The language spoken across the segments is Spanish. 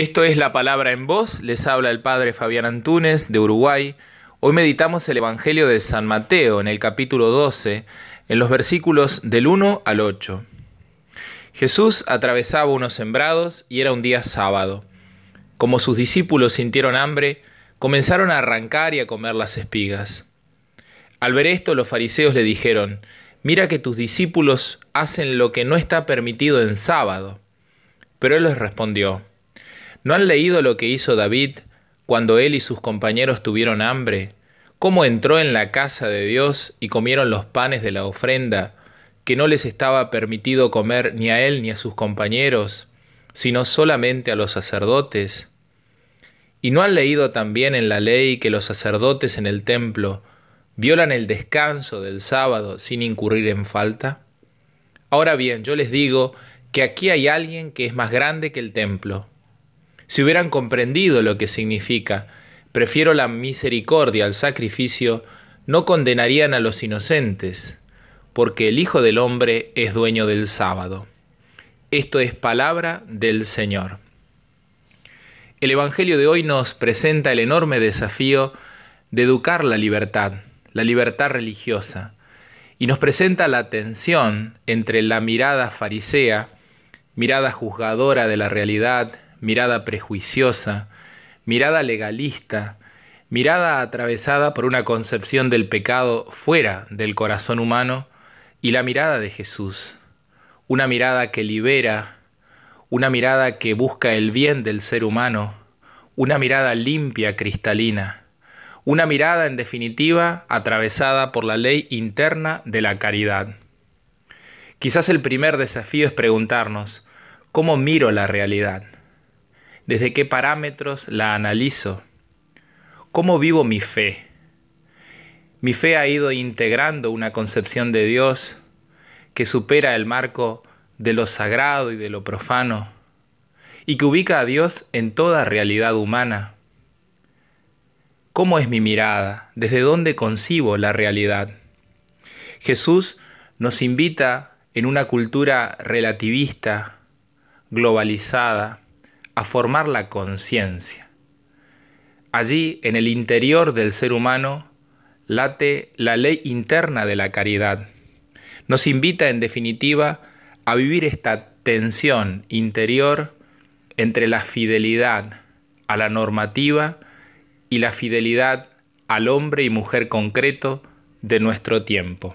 Esto es La Palabra en Voz, les habla el Padre Fabián Antúnez de Uruguay. Hoy meditamos el Evangelio de San Mateo en el capítulo 12, en los versículos del 1 al 8. Jesús atravesaba unos sembrados y era un día sábado. Como sus discípulos sintieron hambre, comenzaron a arrancar y a comer las espigas. Al ver esto, los fariseos le dijeron, mira que tus discípulos hacen lo que no está permitido en sábado. Pero él les respondió, ¿No han leído lo que hizo David cuando él y sus compañeros tuvieron hambre? ¿Cómo entró en la casa de Dios y comieron los panes de la ofrenda, que no les estaba permitido comer ni a él ni a sus compañeros, sino solamente a los sacerdotes? ¿Y no han leído también en la ley que los sacerdotes en el templo violan el descanso del sábado sin incurrir en falta? Ahora bien, yo les digo que aquí hay alguien que es más grande que el templo si hubieran comprendido lo que significa, prefiero la misericordia al sacrificio, no condenarían a los inocentes, porque el Hijo del Hombre es dueño del sábado. Esto es palabra del Señor. El Evangelio de hoy nos presenta el enorme desafío de educar la libertad, la libertad religiosa, y nos presenta la tensión entre la mirada farisea, mirada juzgadora de la realidad, mirada prejuiciosa, mirada legalista, mirada atravesada por una concepción del pecado fuera del corazón humano y la mirada de Jesús, una mirada que libera, una mirada que busca el bien del ser humano, una mirada limpia, cristalina, una mirada en definitiva atravesada por la ley interna de la caridad. Quizás el primer desafío es preguntarnos, ¿cómo miro la realidad? ¿Desde qué parámetros la analizo? ¿Cómo vivo mi fe? Mi fe ha ido integrando una concepción de Dios que supera el marco de lo sagrado y de lo profano y que ubica a Dios en toda realidad humana. ¿Cómo es mi mirada? ¿Desde dónde concibo la realidad? Jesús nos invita en una cultura relativista, globalizada, a formar la conciencia. Allí, en el interior del ser humano, late la ley interna de la caridad. Nos invita, en definitiva, a vivir esta tensión interior entre la fidelidad a la normativa y la fidelidad al hombre y mujer concreto de nuestro tiempo.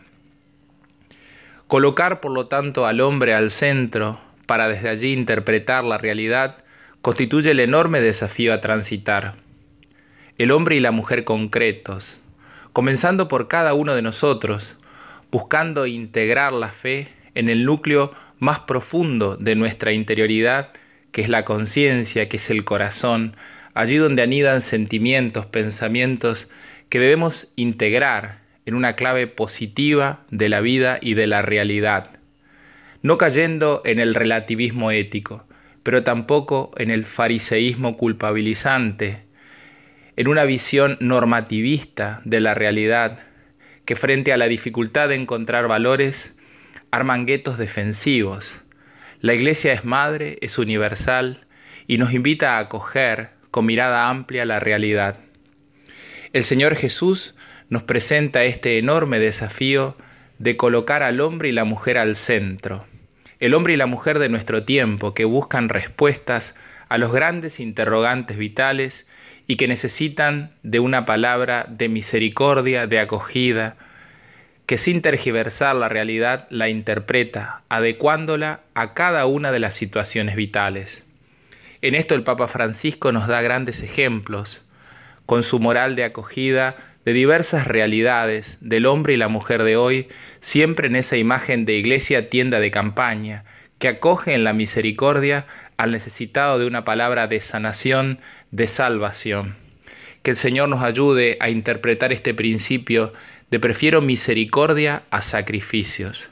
Colocar, por lo tanto, al hombre al centro para desde allí interpretar la realidad constituye el enorme desafío a transitar. El hombre y la mujer concretos, comenzando por cada uno de nosotros, buscando integrar la fe en el núcleo más profundo de nuestra interioridad, que es la conciencia, que es el corazón, allí donde anidan sentimientos, pensamientos que debemos integrar en una clave positiva de la vida y de la realidad, no cayendo en el relativismo ético, pero tampoco en el fariseísmo culpabilizante, en una visión normativista de la realidad, que frente a la dificultad de encontrar valores, arman guetos defensivos. La iglesia es madre, es universal y nos invita a acoger con mirada amplia la realidad. El Señor Jesús nos presenta este enorme desafío de colocar al hombre y la mujer al centro el hombre y la mujer de nuestro tiempo que buscan respuestas a los grandes interrogantes vitales y que necesitan de una palabra de misericordia, de acogida, que sin tergiversar la realidad la interpreta, adecuándola a cada una de las situaciones vitales. En esto el Papa Francisco nos da grandes ejemplos, con su moral de acogida, de diversas realidades del hombre y la mujer de hoy, siempre en esa imagen de iglesia tienda de campaña, que acoge en la misericordia al necesitado de una palabra de sanación, de salvación. Que el Señor nos ayude a interpretar este principio de prefiero misericordia a sacrificios.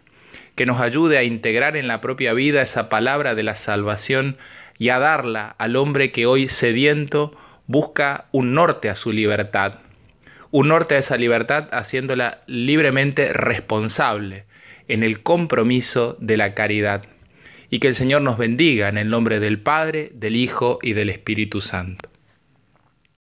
Que nos ayude a integrar en la propia vida esa palabra de la salvación y a darla al hombre que hoy sediento busca un norte a su libertad un norte a esa libertad haciéndola libremente responsable en el compromiso de la caridad. Y que el Señor nos bendiga en el nombre del Padre, del Hijo y del Espíritu Santo.